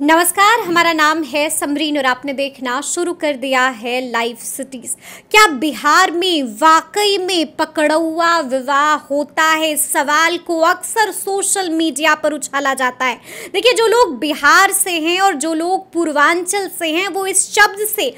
नमस्कार हमारा नाम है समरीन और आपने देखना शुरू कर दिया है लाइव सिटीज क्या बिहार में वाकई में पकड़ौआ विवाह होता है सवाल को अक्सर सोशल मीडिया पर उछाला जाता है देखिए जो लोग बिहार से हैं और जो लोग पूर्वांचल से हैं वो इस शब्द से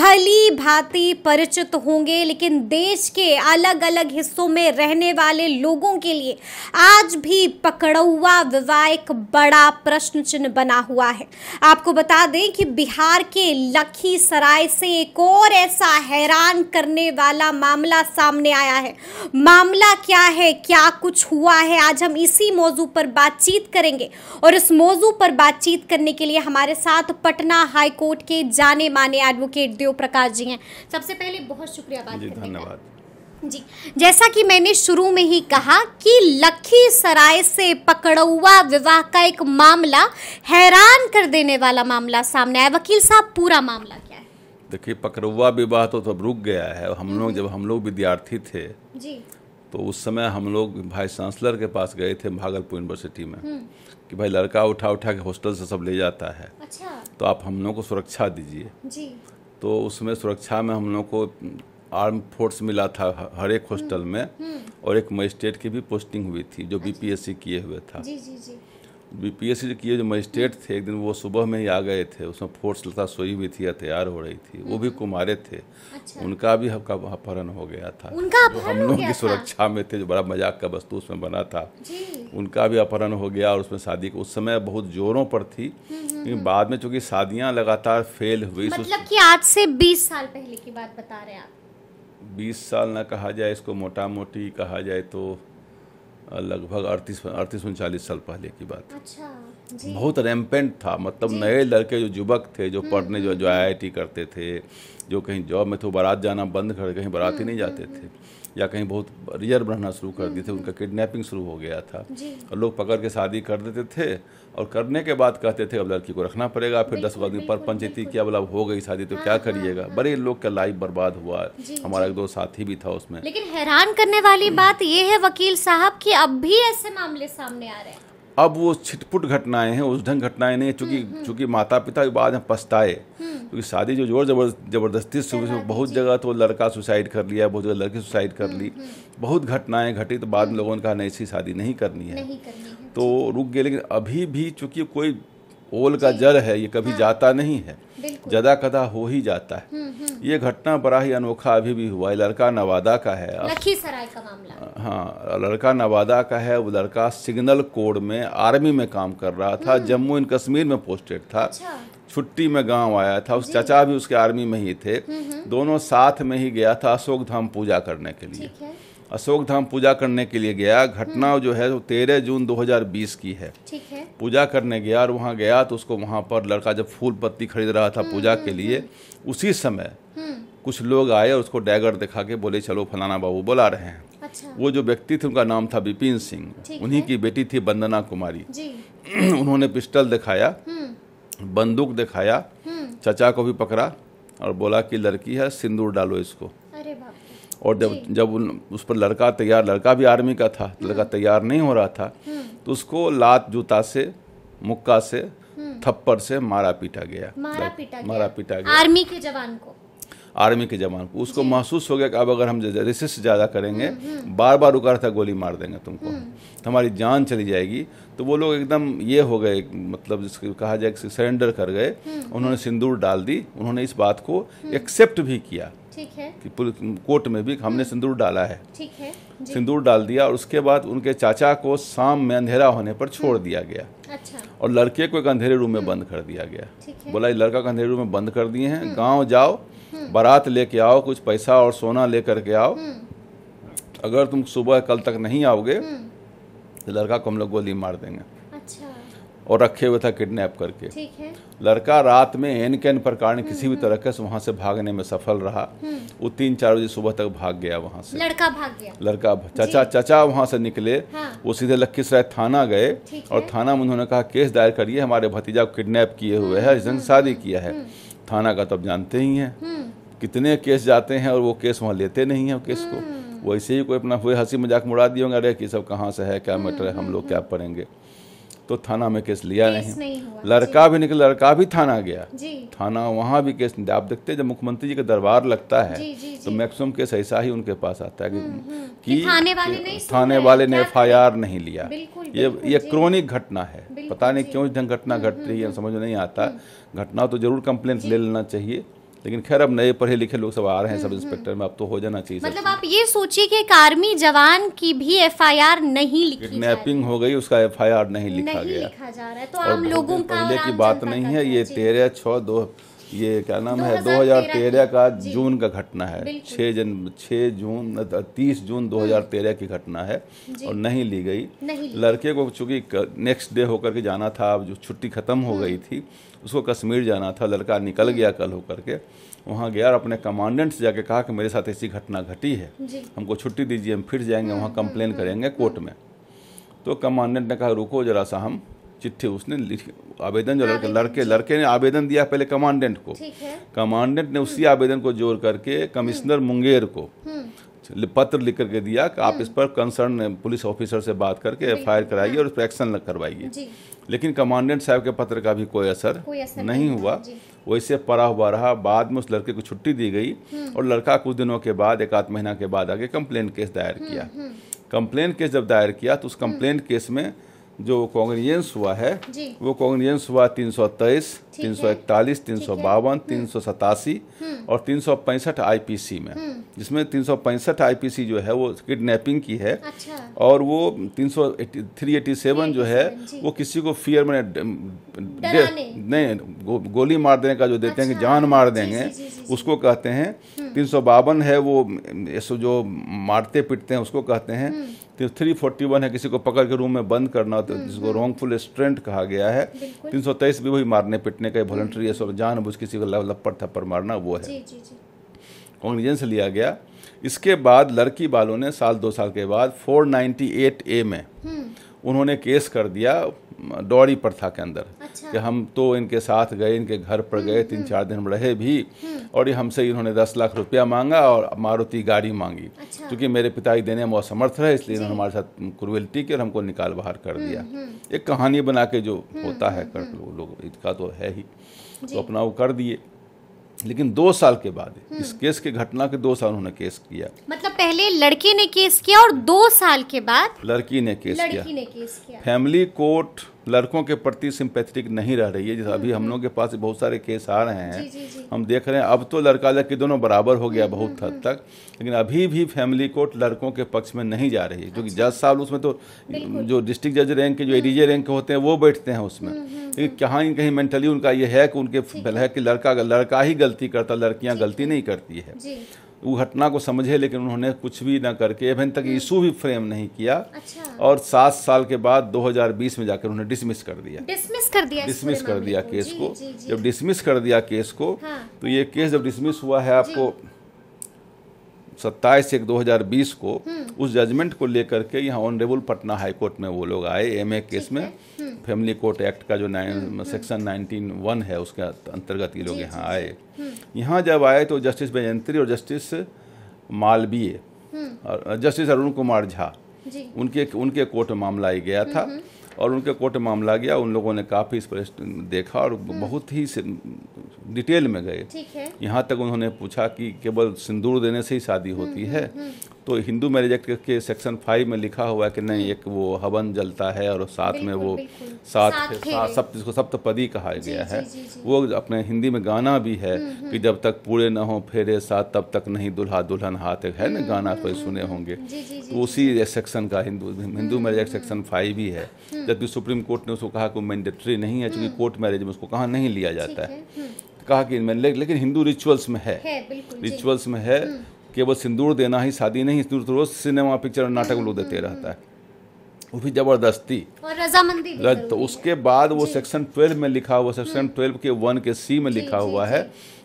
भली भांति परिचित होंगे लेकिन देश के अलग अलग हिस्सों में रहने वाले लोगों के लिए आज भी पकड़ौआ विवाह एक बड़ा प्रश्न चिन्ह बना हुआ है है आपको बता दें कि बिहार के लखीसराय से एक और ऐसा हैरान करने वाला मामला सामने आया है मामला क्या है क्या कुछ हुआ है आज हम इसी मौजू पर बातचीत करेंगे और इस मौजू पर बातचीत करने के लिए हमारे साथ पटना हाईकोर्ट के जाने माने एडवोकेट देव प्रकाश जी हैं सबसे पहले बहुत शुक्रिया बात धन्यवाद जी जैसा कि मैंने शुरू में ही कहा कि लखीसराय से पकड़ौआ विवाह का एक मामला हैरान कर देने वाला मामला सामने आया वकील साहब पूरा मामला क्या है देखिए पकड़ौआ विवाह तो तब रुक गया है हम हम्म, लोग हम्म। जब हम लोग विद्यार्थी थे जी तो उस समय हम लोग भाई चांसलर के पास गए थे भागलपुर यूनिवर्सिटी में हम्म। कि भाई लड़का उठा उठा के हॉस्टल से सब ले जाता है अच्छा। तो आप हम लोग को सुरक्षा दीजिए तो उसमें सुरक्षा में हम लोग को आर्म फोर्स मिला था हर एक हॉस्टल हम्म, में हम्म। और एक मजिस्ट्रेट की भी पोस्टिंग हुई थी जो बीपीएससी अच्छा। किए हुए था बीपीएससी जो किए जो मजिस्ट्रेट हम्म। थे एक दिन वो सुबह में ही आ गए थे उसमें फोर्स लता सोई हुई थी या तैयार हो रही थी वो भी कुमारे थे अच्छा। उनका भी हमका अपहरण हो गया था उनका जो हम लोग की सुरक्षा में थे जो बड़ा मजाक का वस्तु उसमें बना था उनका भी अपहरण हो गया और उसमें शादी उस समय बहुत जोरों पर थी लेकिन बाद में चूंकि शादियाँ लगातार फेल हुई मतलब कि आज से बीस साल पहले की बात बता रहे हैं आप बीस साल ना कहा जाए इसको मोटा मोटी कहा जाए तो लगभग अड़तीस अड़तीस उनचालीस साल पहले की बात अच्छा, बहुत रैम्पेंट था मतलब नए लड़के जो युवक थे जो हम्म, पढ़ने जो हम्म। जो आई करते थे जो कहीं जॉब में थे बारात जाना बंद कर कहीं बारात ही हम्म, नहीं जाते थे या कहीं बहुत रियर बढ़ना शुरू कर दिए थे हम्म, उनका हम्म। किडनैपिंग शुरू हो गया था और लोग पकड़ के शादी कर देते थे और करने के बाद कहते थे अब लड़की को रखना पड़ेगा फिर दस आदमी पर पंचायती क्या बोला हो गई शादी तो हाँ, क्या करिएगा हाँ, बड़े हाँ। लोग का लाइफ बर्बाद हुआ है हमारा एक दो साथी भी था उसमें लेकिन हैरान करने वाली बात यह है वकील साहब की अब भी ऐसे मामले सामने आ रहे हैं अब वो छिटपुट घटनाएं हैं उस ढंग घटनाएं नहीं चूंकि हम्म, हम्म। चूँकि माता पिता के बाद में पछताए हम्म। क्योंकि शादी जो जोर जबर जबरदस्ती सुबह बहुत जगह तो लड़का सुसाइड कर लिया बहुत जगह लड़की सुसाइड कर ली बहुत घटनाएं घटी तो बाद में लोगों ने कहा नहीं ऐसी शादी नहीं करनी है तो रुक गए लेकिन अभी भी चूँकि कोई ओल का जड़ है ये कभी हाँ। जाता नहीं है जदा कदा हो ही जाता है हम्म, हम्म। ये घटना बड़ा ही अनोखा अभी भी हुआ है लड़का नवादा का है लखीसराय का मामला हाँ लड़का नवादा का है वो लड़का सिग्नल कोड में आर्मी में काम कर रहा था हम्म। जम्मू एंड कश्मीर में पोस्टेड था अच्छा। छुट्टी में गांव आया था उस चाचा भी उसके आर्मी में ही थे दोनों साथ में ही गया था अशोक धाम पूजा करने के लिए अशोक धाम पूजा करने के लिए गया हम्म। घटना जो है वो तेरह जून 2020 की है ठीक है पूजा करने गया और वहाँ गया तो उसको वहाँ पर लड़का जब फूल पत्ती खरीद रहा था पूजा हम्म, के हम्म, लिए उसी समय कुछ लोग आए और उसको डैगर दिखा के बोले चलो फलाना बाबू बुला रहे हैं अच्छा। वो जो व्यक्ति थे उनका नाम था बिपिन सिंह उन्हीं की बेटी थी वंदना कुमारी उन्होंने पिस्टल दिखाया बंदूक दिखाया चचा को भी पकड़ा और बोला कि लड़की है सिंदूर डालो इसको और जब जब उन उस पर लड़का तैयार लड़का भी आर्मी का था लड़का हम्म। तैयार नहीं हो रहा था हम्म। तो उसको लात जूता से मुक्का से हम्म। थप्पड़ से मारा पीटा गया मारा पीटा गया मारा पीटा गया आर्मी के जवान को आर्मी के जवान को उसको महसूस हो गया कि अब अगर हम रिसिस ज़्यादा करेंगे बार बार रुका था गोली मार देंगे तुमको तो हमारी जान चली जाएगी तो वो लोग एकदम ये हो गए मतलब जिसको कहा जाए कि सरेंडर कर गए उन्होंने सिंदूर डाल दी उन्होंने इस बात को एक्सेप्ट भी किया ठीक है कि कोर्ट में भी हमने हम्म। सिंदूर डाला है ठीक है सिंदूर डाल दिया और उसके बाद उनके चाचा को शाम में अंधेरा होने पर छोड़ हम्म। दिया गया अच्छा और लड़के को एक अंधेरे रूम में हम्म। बंद कर दिया गया बोला लड़का को अंधेरे रूम में बंद कर दिए हैं गाँव जाओ बारात लेके आओ कुछ पैसा और सोना लेकर के आओ अगर तुम सुबह कल तक नहीं आओगे तो लड़का को हम लोग गोली मार देंगे और रखे हुए था किडनैप करके ठीक है लड़का रात में एन कैन पर कारण किसी भी तरह से वहाँ से भागने में सफल रहा हम्म। वो तीन चार बजे सुबह तक भाग गया वहाँ से लड़का भाग गया लड़का चचा चाचा वहाँ से निकले हाँ। वो सीधे लखीसराय थाना गए और थाना में उन्होंने कहा केस दायर करिए हमारे भतीजा को किडनेप किए हुए है हम्म, हम्म। जन शादी किया है थाना का तो आप जानते ही हैं कितने केस जाते हैं और वो केस वहाँ लेते नहीं हैं केस को वैसे ही कोई अपना हुए हंसी मजाक मुड़ा दिए होंगे अरे कि सब कहाँ से है क्या मैटर है हम लोग क्या पढ़ेंगे तो थाना में केस लिया केस नहीं, नहीं हुआ। लड़का भी निकल लड़का भी थाना गया थाना वहाँ भी केस आप देखते हैं जब मुख्यमंत्री जी का दरबार लगता है जी, जी, तो जी। तो मैक्सिमम केस ऐसा ही उनके पास आता है कि, हम्म, हम्म। कि थाने वाले ने एफ आई आर नहीं लिया ये ये क्रोनिक घटना है पता नहीं क्यों ढंग घटना हम्म, घट रही है समझ नहीं आता घटना तो जरूर कंप्लेन ले लेना चाहिए लेकिन खैर अब नए पढ़े लिखे लोग सब आ रहे हैं सब हम्म, इंस्पेक्टर हम्म। में अब तो हो जाना चाहिए मतलब आप ये सोचिए कि एक आर्मी जवान की भी एफआईआर नहीं लिखी किडनैपिंग हो गई उसका एफआईआर नहीं लिखा नहीं गया लिखा जा रहा है तो आम लोगों का पहले की बात नहीं है ये तेरह छः दो ये क्या नाम है 2013 का जून का घटना है छः जन छः जून तीस जून 2013 हम्म। की घटना है और नहीं ली गई नहीं ली। लड़के को चूंकि नेक्स्ट डे होकर के जाना था अब जो छुट्टी ख़त्म हो हम्म। गई थी उसको कश्मीर जाना था लड़का निकल हम्म। गया कल होकर के वहाँ गया और अपने कमांडेंट से जाके कहा कि मेरे साथ ऐसी घटना घटी है हमको छुट्टी दीजिए हम फिर जाएंगे वहाँ कंप्लेन करेंगे कोर्ट में तो कमांडेंट ने कहा रुको जरा सा हम चिट्ठी उसने लिखी आवेदन जो लड़के लड़के लड़के ने आवेदन दिया पहले कमांडेंट को कमांडेंट ने उसी हम्म। आवेदन को जोड़ करके कमिश्नर हम्म। मुंगेर को हम्म। पत्र लिख करके दिया कि आप इस पर कंसर्न पुलिस ऑफिसर से बात करके एफ आई कराइए और उस पर एक्शन करवाइए लेकिन कमांडेंट साहब के पत्र का भी कोई असर, कोई असर नहीं हुआ वैसे पड़ा हुआ रहा बाद में उस लड़के को छुट्टी दी गई और लड़का कुछ दिनों के बाद एक आध महीना के बाद आगे कंप्लेन केस दायर किया कंप्लेन केस जब दायर किया तो उस कंप्लेन केस में जो कॉन्ग्रीजेंस हुआ है वो कांग्रेस हुआ तीन सौ तेईस तीन सौ इकतालीस तीन सौ बावन हम्म। तीन सौ सतासी हम्म। और तीन सौ पैंसठ सी में हम्म। जिसमें तीन सौ पैंसठ सी जो है वो किडनैपिंग की है अच्छा। और वो तीन सौ थ्री एटी सेवन जो है वो किसी को फियर में नहीं गो, गोली मार देने का जो देते हैं कि अच्छा। जान मार देंगे उसको कहते हैं तीन सौ बावन है वो जो मारते पीटते हैं उसको कहते हैं तीन थ्री फोर्टी वन है किसी को पकड़ के रूम में बंद करना तो हम्म, जिसको रॉन्गफुल हम्म। स्ट्रेंट कहा गया है तीन सौ तेईस भी वही मारने पिटने का वॉलंटरी है सब बुझ किसी को लपड़ थप्पड़ मारना वो है कॉग्निजेंस लिया गया इसके बाद लड़की बालों ने साल दो साल के बाद एट ए में हम्म। उन्होंने केस कर दिया डौड़ी प्रथा के अंदर अच्छा। कि हम तो इनके साथ गए इनके घर पर गए हम्म, तीन हम्म। चार दिन हम रहे भी हम्म। और ये हमसे इन्होंने दस लाख रुपया मांगा और मारुति गाड़ी मांगी अच्छा। क्योंकि मेरे ही देने में असमर्थ रहे इसलिए इन्होंने हमारे साथ क्रुवेल्टी की और हमको निकाल बाहर कर दिया एक कहानी बना के जो होता है लोग इसका तो है ही तो अपना वो कर दिए लेकिन दो साल के बाद हम्म। इस केस के घटना के दो साल उन्होंने केस किया मतलब पहले लड़की ने केस किया और दो साल के बाद लड़की ने केस लड़की किया, ने केस किया। फैमिली कोर्ट लड़कों के प्रति सिंपैथेटिक नहीं रह रही है जैसे हम्म, अभी हम हम्म। लोगों के पास बहुत सारे केस आ रहे हैं जी, जी, हम देख रहे हैं अब तो लड़का लड़की दोनों बराबर हो गया हम्म, बहुत हद तक लेकिन अभी भी फैमिली कोर्ट लड़कों के पक्ष में नहीं जा रही है क्योंकि अच्छा। जज साहब उसमें तो जो डिस्ट्रिक्ट जज रैंक के जो एडीजे रैंक के होते हैं वो बैठते हैं उसमें लेकिन कहाँ कहीं मेंटली उनका ये है कि उनके है कि लड़का लड़का ही गलती करता लड़कियाँ गलती नहीं करती है वो घटना को समझे लेकिन उन्होंने कुछ भी ना करके इवन तक इशू हम्म। भी फ्रेम नहीं किया अच्छा। और सात साल के बाद 2020 में जाकर उन्हें डिसमिस कर दिया डिसमिस कर दिया डिसमिस कर दिया केस को जब डिसमिस कर दिया केस को तो ये केस जब डिसमिस हुआ है आपको सत्ताईस एक दो को हम्म। उस जजमेंट को लेकर के यहाँ ऑनरेबल पटना हाई कोर्ट में वो लोग आए ए केस में फैमिली कोर्ट एक्ट का जो नाइन सेक्शन नाइनटीन वन है उसके अंतर्गत ये लोग यहाँ आए हम्म। यहाँ जब आए तो जस्टिस बैजंत्री और जस्टिस हम्म। मालवीय और जस्टिस अरुण कुमार झा उनके उनके कोर्ट में मामला ही गया था हम्म, और उनके कोर्ट में मामला गया उन लोगों ने काफ़ी इस पर देखा और बहुत ही डिटेल में गए यहाँ तक उन्होंने पूछा कि केवल सिंदूर देने से ही शादी होती है तो हिंदू मैरिज एक्ट के सेक्शन फाइव में लिखा हुआ है कि नहीं एक वो हवन जलता है और साथ में वो साथ सब सप्त जिसको सप्तपदी कहा गया है वो अपने हिंदी में गाना भी है हम्म, कि हम्म। जब तक पूरे ना हो फेरे साथ तब तक नहीं दुल्हा दुल्हन हाथ है ना हम्म, गाना कोई सुने होंगे तो उसी सेक्शन का Hindu Hindu Marriage Act section five ही है जबकि सुप्रीम कोर्ट ने उसको कहा कि मैंडेटरी नहीं है चूँकि कोर्ट मैरिज में उसको कहाँ नहीं लिया जाता है कहा कि इनमें लेकिन हिंदू रिचुअल्स में है, है रिचुअल्स में है केवल सिंदूर देना ही शादी नहीं सिंदूर रोज सिनेमा पिक्चर और नाटक लोग देते रहता है वो भी जबरदस्ती और रजामंदी तो उसके बाद वो सेक्शन ट्वेल्व में लिखा हुआ सेक्शन हम्म। ट्वेल्व के वन के सी में लिखा हुआ है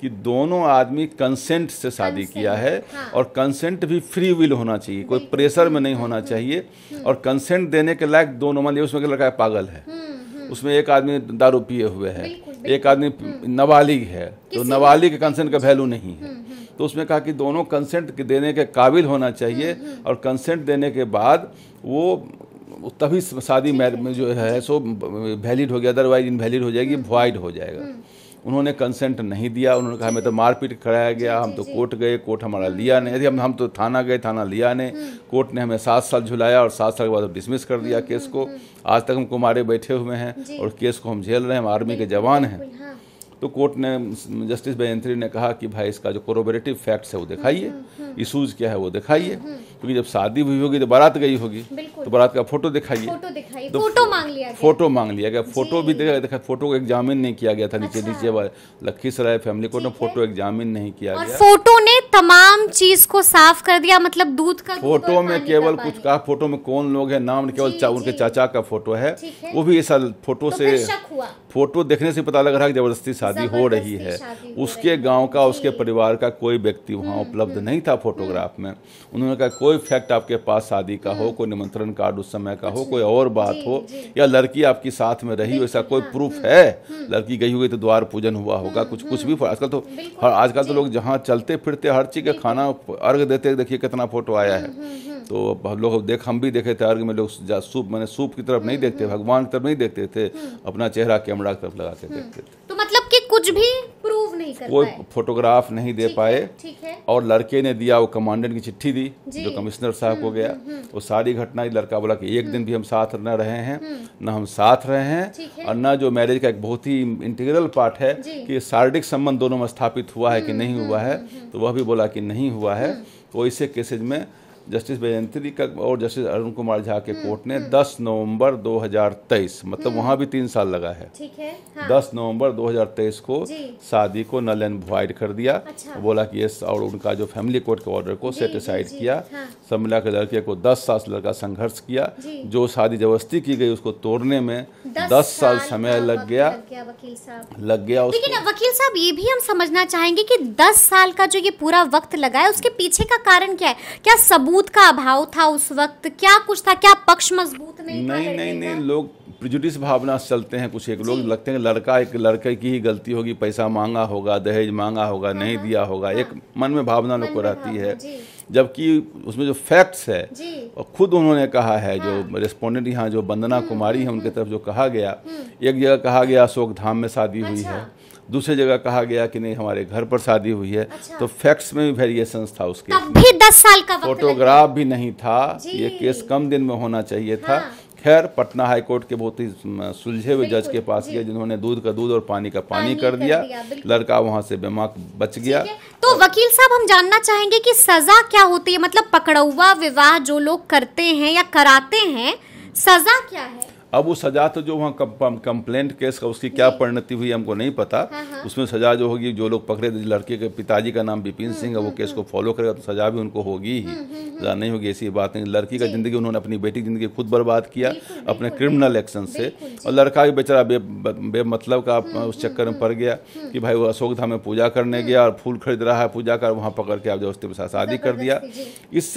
कि दोनों आदमी कंसेंट से शादी किया है हाँ। और कंसेंट भी फ्री विल होना चाहिए कोई प्रेशर में नहीं होना चाहिए हम्म। और कंसेंट देने के लायक दोनों मान लिया उसमें लड़का पागल है हम्म, उसमें एक आदमी दारू पिए हुए है एक आदमी नाबालिग है तो नाबालिग के कंसेंट का वैल्यू नहीं है हम्म, हम्म। तो उसमें कहा कि दोनों कंसेंट देने के काबिल होना हम्म, चाहिए और कंसेंट देने के बाद वो तभी शादी में जो है सो वैलिड हो गया अदरवाइज इनवैलिड हो जाएगी वॉइड हो जाएगा उन्होंने कंसेंट नहीं दिया उन्होंने कहा हमें तो मारपीट कराया गया हम तो कोर्ट गए कोर्ट हमारा लिया नहीं हम हम तो थाना गए थाना लिया नहीं हम्म। कोर्ट ने हमें सात साल झुलाया और सात साल के बाद डिसमिस कर दिया हम्म, केस को हम्म, आज तक हम कुमारे बैठे हुए हैं और केस को हम झेल रहे हैं हम आर्मी के जवान हैं हाँ। तो कोर्ट ने जस्टिस बैजंत्री ने कहा कि भाई इसका जो कोरोबरेटिव फैक्ट्स है वो दिखाइए इशूज़ क्या है वो दिखाइए क्योंकि जब शादी हुई होगी तो बारात गई होगी तो बारात का फोटो दिखाइए फोटो दिखाइए तो फोटो मांग लिया गया फोटो मांग लिया गया फोटो भी देखा देखा फोटो को एग्जामिन नहीं किया गया था नीचे अच्छा। नीचे वाले लखीसराय फैमिली को ना फोटो एग्जामिन नहीं किया गया फोटो ने तमाम चीज को साफ कर दिया मतलब दूध का फोटो में केवल कुछ कहा फोटो में कौन लोग है नाम केवल उनके चाचा का फोटो है वो भी ऐसा फोटो तो से फोटो देखने से पता लग रहा है जबरदस्ती शादी हो रही है उसके गाँव का उसके परिवार का कोई व्यक्ति वहाँ हम्म, उपलब्ध हम्म। नहीं था फोटोग्राफ हम्म। में उन्होंने कहा कोई कोई फैक्ट आपके पास शादी का हो हम्म। कोई निमंत्रण कार्ड उस समय का हो अच्छा। कोई और बात हो या लड़की आपकी साथ में रही हो ऐसा कोई प्रूफ हाँ, हम्म, है हम्म। लड़की गई हुई तो द्वार पूजन हुआ होगा कुछ कुछ भी आजकल तो हर आजकल तो लोग जहाँ चलते फिरते हर चीज़ का खाना अर्घ देते देखिए कितना फोटो आया है तो हम लोग देख हम भी देखे थे अर्घ में लोग सूप मैंने सूप की तरफ नहीं देखते भगवान की तरफ नहीं देखते थे अपना चेहरा कैमरा की तरफ लगा के देखते थे तो मतलब कि कुछ भी नहीं कर वो फोटोग्राफ नहीं दे पाए ठीक है और लड़के ने दिया वो कमांडेंट की चिट्ठी दी जो कमिश्नर साहब को हम्म, गया हम्म, हम्म। वो सारी घटना लड़का बोला कि एक दिन भी हम साथ न रहे हैं न हम साथ रहे हैं और न जो मैरिज का एक बहुत ही इंटीग्रल पार्ट है कि शारीरिक संबंध दोनों में स्थापित हुआ है कि नहीं हुआ है तो वह भी बोला कि नहीं हुआ है तो इसे केसेज में जस्टिस बैजंत्री का और जस्टिस अरुण कुमार झा के हम्म, कोर्ट ने 10 हम्म। नवंबर 2023 मतलब हम्म। वहाँ भी तीन साल लगा है ठीक है हाँ। 10 नवंबर 2023 को शादी को नल एंड वाइड कर दिया अच्छा। बोला कि यस और उनका जो फैमिली कोर्ट के ऑर्डर को सेटिसाइड किया हाँ। समिला के लड़के को दस साल लड़का संघर्ष किया जो शादी जबरस्ती की गई उसको तोड़ने में दस साल समय लग गया लग गया लेकिन वकील साहब ये भी हम समझना चाहेंगे की दस साल का जो ये पूरा वक्त लगा है उसके पीछे का कारण क्या है क्या सबूत सबूत का अभाव था उस वक्त क्या कुछ था क्या पक्ष मजबूत नहीं नहीं था नहीं नहीं लोग प्रजुटिस भावना से चलते हैं कुछ एक लोग लगते हैं लड़का एक लड़के की ही गलती होगी पैसा मांगा होगा दहेज मांगा होगा हाँ, नहीं हाँ। दिया होगा हाँ, एक मन में भावना लोग को रहती है जबकि उसमें जो फैक्ट्स है और खुद उन्होंने कहा है जो रेस्पोंडेंट हाँ। यहाँ जो वंदना हम्म, कुमारी है उनके हम्म। तरफ जो कहा गया हम्म। एक जगह कहा गया अशोक धाम में शादी हुई अच्छा। है दूसरी जगह कहा गया कि नहीं हमारे घर पर शादी हुई है अच्छा। तो फैक्ट्स में भी वेरिएशन था उसके भी दस साल का फोटोग्राफ भी नहीं था ये केस कम दिन में होना चाहिए था हाँ। खैर पटना हाई कोर्ट के बहुत ही सुलझे हुए जज के पास गया जिन्होंने दूध का दूध और पानी का पानी, पानी कर दिया, दिया लड़का वहाँ से बेमाक बच गया तो वकील साहब हम जानना चाहेंगे कि सजा क्या होती है मतलब हुआ विवाह जो लोग करते हैं या कराते हैं सजा क्या है अब वो सजा तो जो वहाँ कंप्लेंट केस का उसकी क्या परिणति हुई हमको नहीं पता हाँ, हाँ। उसमें सजा जो होगी जो लोग पकड़े लड़के के पिताजी का नाम बिपिन हम्म, सिंह है वो केस हम्म, हम्म। को फॉलो करेगा तो सजा भी उनको होगी ही सजा नहीं होगी ऐसी बात नहीं लड़की का जिंदगी उन्होंने अपनी बेटी जिंदगी खुद बर्बाद किया अपने क्रिमिनल एक्शन से और लड़का भी बेचारा बे, मतलब का उस चक्कर में पड़ गया कि भाई वो अशोक धाम में पूजा करने गया और फूल खरीद रहा है पूजा कर वहाँ पकड़ के आप जो उसके साथ शादी कर दिया इस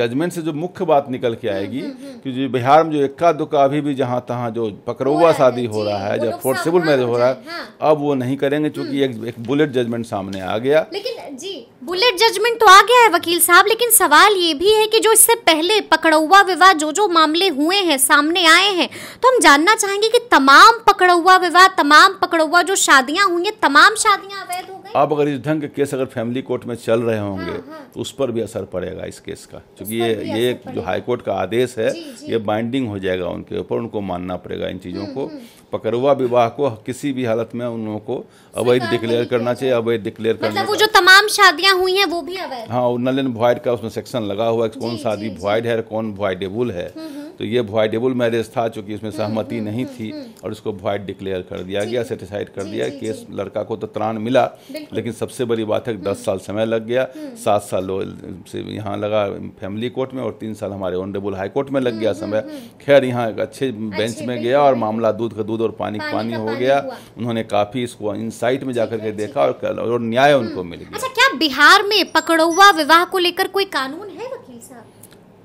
जजमेंट से जो मुख्य बात निकल के आएगी कि जो बिहार में जो इक्का दुक्का अभी भी भी जहाँ तहाँ जो पकड़ुआ शादी हो रहा है जब फोर्सेबल मैरिज हो रहा है हाँ। अब वो नहीं करेंगे चूंकि एक हम्म। एक बुलेट जजमेंट सामने आ गया लेकिन जी बुलेट जजमेंट तो आ गया है वकील साहब लेकिन सवाल ये भी है कि जो इससे पहले पकड़ुआ विवाह जो जो मामले हुए हैं सामने आए हैं तो हम जानना चाहेंगे कि तमाम पकड़ुआ विवाह तमाम पकड़ुआ जो शादियां हुई हैं तमाम शादियां अवैध अब अगर इस ढंग के केस अगर फैमिली कोर्ट में चल रहे हाँ, होंगे हाँ, हाँ। तो उस पर भी असर पड़ेगा इस केस का क्योंकि ये ये जो हाई कोर्ट का आदेश है जी, जी। ये बाइंडिंग हो जाएगा उनके ऊपर उनको मानना पड़ेगा इन चीज़ों हम्म, को हम्म। पकड़ुआ विवाह को किसी भी हालत में उन लोगों को अवैध डिक्लेयर करना चाहिए अवैध डिक्लेयर करना मतलब वो जो तमाम शादियां हुई हैं वो भी अवैध हाँ नल एंड वॉइड का उसमें सेक्शन लगा हुआ है कौन शादी वॉइड है कौन वॉइडेबल है हम्म, हम्म। तो ये वॉइडेबल मैरिज था चूँकि इसमें हम्म, सहमति नहीं थी और इसको वॉइड डिक्लेयर कर दिया गया सेटिसाइड कर दिया केस लड़का को तो त्राण मिला लेकिन सबसे बड़ी बात है दस साल समय लग गया सात साल से यहाँ लगा फैमिली कोर्ट में और तीन साल हमारे ऑनरेबल हाई कोर्ट में लग गया समय खैर यहाँ एक अच्छे बेंच में गया और मामला दूध का दूध दूध और पानी पानी, पानी हो पानी गया उन्होंने काफ़ी इसको इनसाइट में जाकर के देखा और, न्याय उनको मिल अच्छा, गया अच्छा क्या बिहार में पकड़ौआ विवाह को लेकर कोई कानून है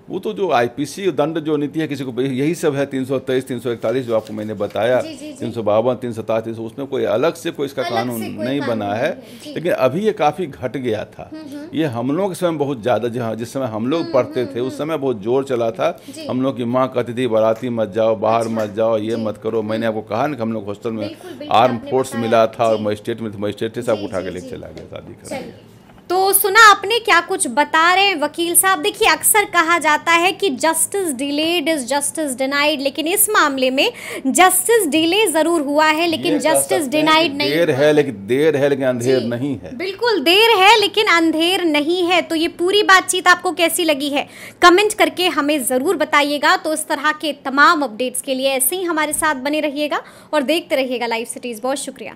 वो तो जो आईपीसी दंड जो नीति है किसी को यही सब है तीन सौ तेईस तीन सौ इकतालीस जो आपको मैंने बताया तीन सौ बावन तीन सतास तीन सौ उसमें कोई अलग से कोई इसका कानून नहीं बना है लेकिन अभी ये काफ़ी घट गया था हम्म, हम्म। ये हम लोग के समय बहुत ज़्यादा जिस समय हम लोग हम्म, पढ़ते थे उस समय बहुत जोर चला था हम लोग की माँ कहती थी बाराती मत जाओ बाहर अच्छा। मत जाओ ये मत करो मैंने आपको कहा ना कि हम लोग हॉस्टल में आर्म फोर्स मिला था और मजिस्ट्रेट में मजिस्ट्रेट से आपको उठा के लेकर चला गया शादी कर तो सुना आपने क्या कुछ बता रहे हैं वकील साहब देखिए अक्सर कहा जाता है कि justice delayed is justice denied लेकिन इस मामले में जस्टिस डिले जरूर हुआ है लेकिन जस्टिस डिनाइड नहीं देर है लेकिन देर है लेकिन अंधेर नहीं है बिल्कुल देर है लेकिन अंधेर नहीं है तो ये पूरी बातचीत आपको कैसी लगी है कमेंट करके हमें ज़रूर बताइएगा तो इस तरह के तमाम अपडेट्स के लिए ऐसे ही हमारे साथ बने रहिएगा और देखते रहिएगा लाइव सिटीज़ बहुत शुक्रिया